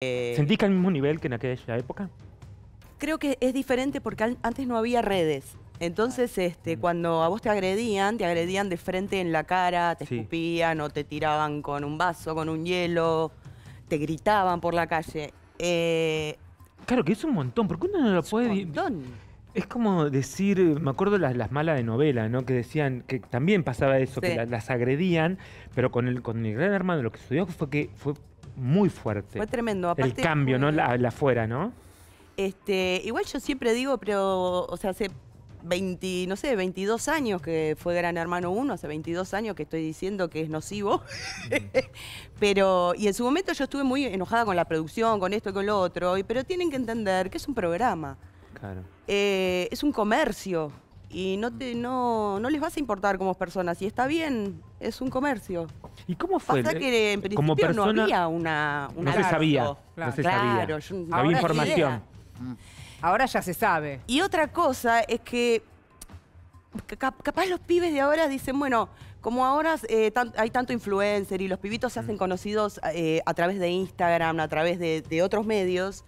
Eh, ¿Sentís que al mismo nivel que en aquella época? Creo que es diferente porque antes no había redes. Entonces, ah, este, mm. cuando a vos te agredían, te agredían de frente en la cara, te escupían o te tiraban con un vaso, con un hielo, te gritaban por la calle. Eh, claro, que es un montón, porque uno no lo puede... Un montón. Es como decir, me acuerdo las, las malas de novela, ¿no? Que decían que también pasaba eso, que las agredían, pero con el, con el gran hermano lo que sucedió fue que fue muy fuerte. Fue tremendo. el cambio, ¿no? La, afuera, ¿no? Este, igual yo siempre digo, pero, o sea, hace 20, no sé, 22 años que fue Gran Hermano 1, hace 22 años que estoy diciendo que es nocivo. pero, y en su momento yo estuve muy enojada con la producción, con esto y con lo otro, pero tienen que entender que es un programa. Claro. Eh, es un comercio y no, te, no, les vas a importar como personas. Y está bien, es un comercio. ¿Y cómo fue? Pasa que en principio no había una... una no, se sabía, claro, había información. Ahora ya se sabe. Y otra cosa es que capaz los pibes de ahora dicen, bueno, como ahora eh, hay tanto influencer y los pibitos se hacen mm. conocidos eh, a través de Instagram, a través de, otros medios,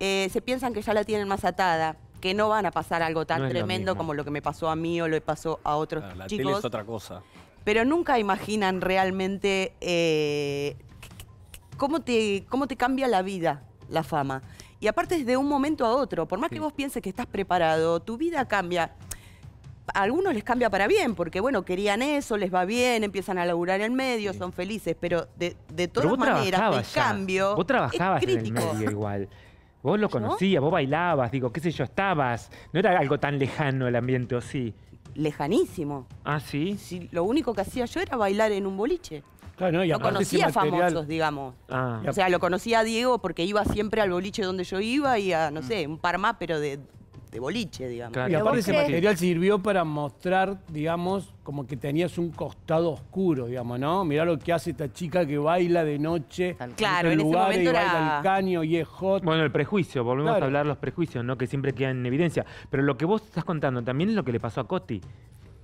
eh, se piensan que ya la tienen más atada que no van a pasar algo tan tremendo como lo que me pasó a mí o lo que pasó a otros la Tele es otra cosa. Pero nunca imaginan realmente eh, cómo, te, cómo te cambia la vida la fama. Y aparte es de un momento a otro. Por más que vos pienses que estás preparado, tu vida cambia. A algunos les cambia para bien, porque bueno, querían eso, les va bien, empiezan a laburar en medio, son felices, pero de, de todas maneras, el cambio. es crítico. igual. Vos lo conocías, vos bailabas, digo, qué sé yo, estabas. No era algo tan lejano el ambiente, ¿o sí? Lejanísimo. Ah, sí. Sí, lo único que hacía yo era bailar en un boliche. Claro, no, conocía famosos, digamos. Ah. O sea, lo conocía a Diego porque iba siempre al boliche donde yo iba y a, no mm. sé, un par más, pero de de boliche, digamos. Y aparte ese material sirvió para mostrar, digamos, como que tenías un costado oscuro, digamos, ¿no? Mirá lo que hace esta chica que baila de noche claro, en, el lugar momento y baila el caño y es hot. Bueno, el prejuicio, volvemos a hablar de los prejuicios, ¿no? Que siempre quedan en evidencia. Pero lo que vos estás contando también es lo que le pasó a Coti.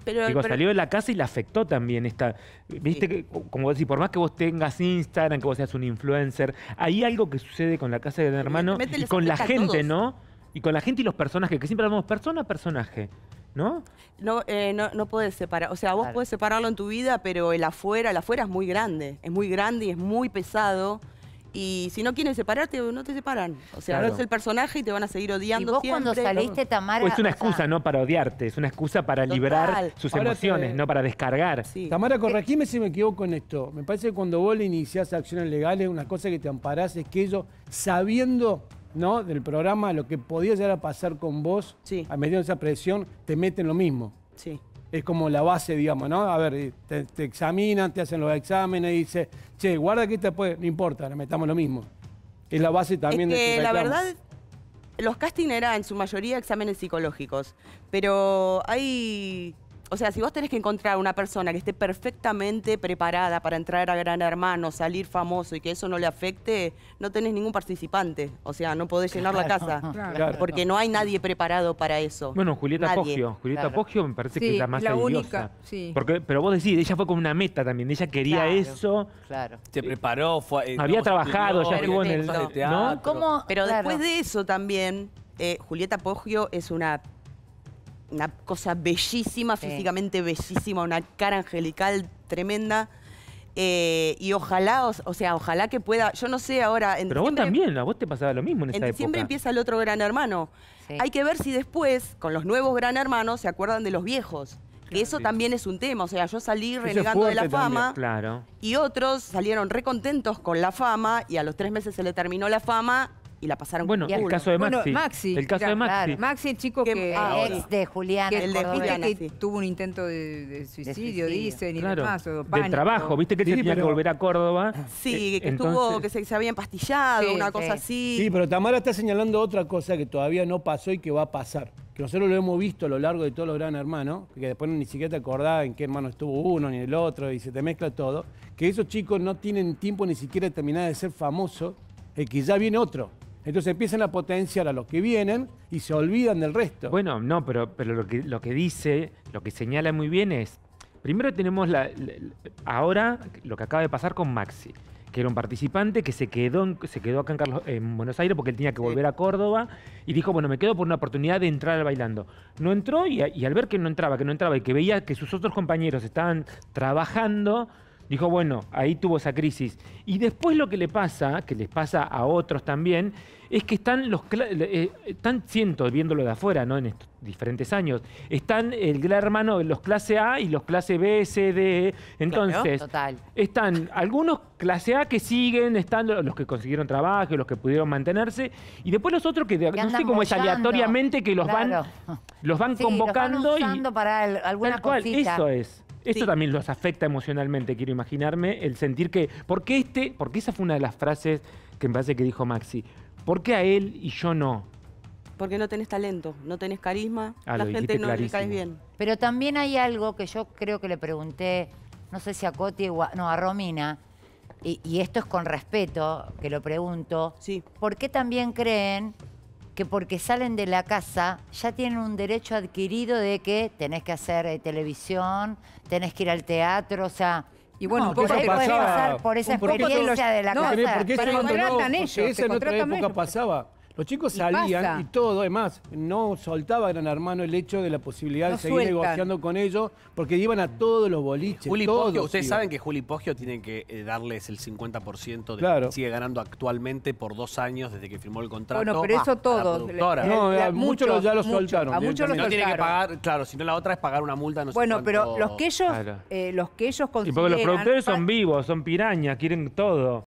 Pero, Digo, salió de la casa y la afectó también esta. Viste, que, como vos por más que vos tengas Instagram, que vos seas un influencer, hay algo que sucede con la casa de un hermano y con la gente, ¿no? Y con la gente y los personajes, que siempre hablamos persona personaje. ¿No? No, eh, no, separar. O sea, vos puedes podés separarlo en tu vida, pero el afuera, el afuera es muy grande. Es muy grande y es muy pesado. Y si no quieren separarte, no te separan. O sea, no es el personaje y te van a seguir odiando. Y vos cuando saliste, Tamara. Pues es una excusa, no para odiarte, es una excusa para librar sus emociones, no para descargar. Sí. Tamara, eh, corregime si me equivoco en esto. Me parece que cuando vos le iniciás acciones legales, una cosa que te amparás es que ellos, sabiendo ¿no? del programa, lo que podía llegar a pasar con vos, a medida de esa presión, te meten lo mismo. Sí. Es como la base, digamos, ¿no? A ver, te, examinan, te hacen los exámenes y dice, che, guarda que te puede, no importa, le metamos lo mismo. Es la base también de La verdad, los castings eran en su mayoría exámenes psicológicos, pero hay o sea, si vos tenés que encontrar una persona que esté perfectamente preparada para entrar a Gran Hermano, salir famoso y que eso no le afecte, no tenés ningún participante. O sea, no podés llenar la casa. Porque no hay nadie preparado para eso. Bueno, Julieta Poggio. Julieta Poggio me parece que es la más la pero vos decís, ella fue con una meta también. Ella quería eso. Claro. Se preparó, fue. Eh, Había trabajado, ya estuvo en el. ¿no? Pero después de eso también, eh, Julieta Poggio es una una cosa bellísima, físicamente bellísima, una cara angelical tremenda. Eh, y ojalá, o, sea, ojalá que pueda. Yo no sé ahora. Pero vos también, a vos te pasaba lo mismo en, esa época. Siempre empieza el otro gran hermano. Hay que ver si después, con los nuevos gran hermanos, se acuerdan de los viejos. Que eso también es un tema. O sea, yo salí renegando de la fama. claro. Y otros salieron recontentos con la fama y a los tres meses se le terminó la fama y la pasaron bueno, con el caso de Maxi. Bueno, El caso de Maxi. Maxi, el chico que... es ex eh, de Julián. El de que tuvo un intento de, suicidio, dicen, y demás, o trabajo, viste que tenía que volver a Córdoba. Sí, que estuvo, que se, habían había empastillado, una cosa así. Sí, pero Tamara está señalando otra cosa que todavía no pasó y que va a pasar. Que nosotros lo hemos visto a lo largo de todos los grandes hermanos, que después ni siquiera te acordás en qué hermano estuvo uno ni el otro, y se te mezcla todo, que esos chicos no tienen tiempo ni siquiera de terminar de ser famosos, el eh, que ya viene otro. Entonces empiezan a potenciar a los que vienen y se olvidan del resto. Bueno, no, pero, pero lo, que, lo que dice, lo que señala muy bien es, primero tenemos la, ahora lo que acaba de pasar con Maxi, que era un participante que se quedó, se quedó acá en, Buenos Aires porque él tenía que volver a Córdoba y dijo, bueno, me quedo por una oportunidad de entrar al bailando. No entró y, y al ver que no entraba, que no entraba y que veía que sus otros compañeros estaban trabajando, Dijo, bueno, ahí tuvo esa crisis. Y después lo que le pasa, que les pasa a otros también, es que están los eh, están cientos viéndolo de afuera, ¿no? En estos diferentes años. Están el gran hermano de los clase A y los clase B, C, D. E. Entonces, están algunos clase A que siguen, están los que consiguieron trabajo, los que pudieron mantenerse, y después los otros que, que como es aleatoriamente que los van los van convocando y, para alguna eso es. Esto también los afecta emocionalmente, quiero imaginarme, el sentir que, qué este, porque esa fue una de las frases que me parece que dijo Maxi, ¿por qué a él y yo no? Porque no tenés talento, no tenés carisma, ah, la gente no te le bien. Pero también hay algo que yo creo que le pregunté, no sé si a Coti o a, no, a Romina, y, esto es con respeto que lo pregunto, ¿por qué también creen que porque salen de la casa ya tienen un derecho adquirido de que tenés que hacer eh, televisión, tenés que ir al teatro, o sea... Y bueno, no, pasar por esa experiencia de la casa. Porque, no nunca eso pasaba. Los chicos salían y todo, además, no soltaba a Gran Hermano el hecho de la posibilidad de seguir negociando con ellos, porque iban a todos los boliches. todos ustedes saben que Juli Poggio tiene que eh, darles el 50% de claro. que sigue ganando actualmente por dos años desde que firmó el contrato. Bueno, pero eso todo. Ah, todos. no, a muchos, ya lo soltaron. A muchos los soltaron. No tiene que pagar, claro, si no la otra es pagar una multa. No bueno, pero los que ellos, eh, los que ellos Y porque los productores son vivos, son pirañas, quieren todo.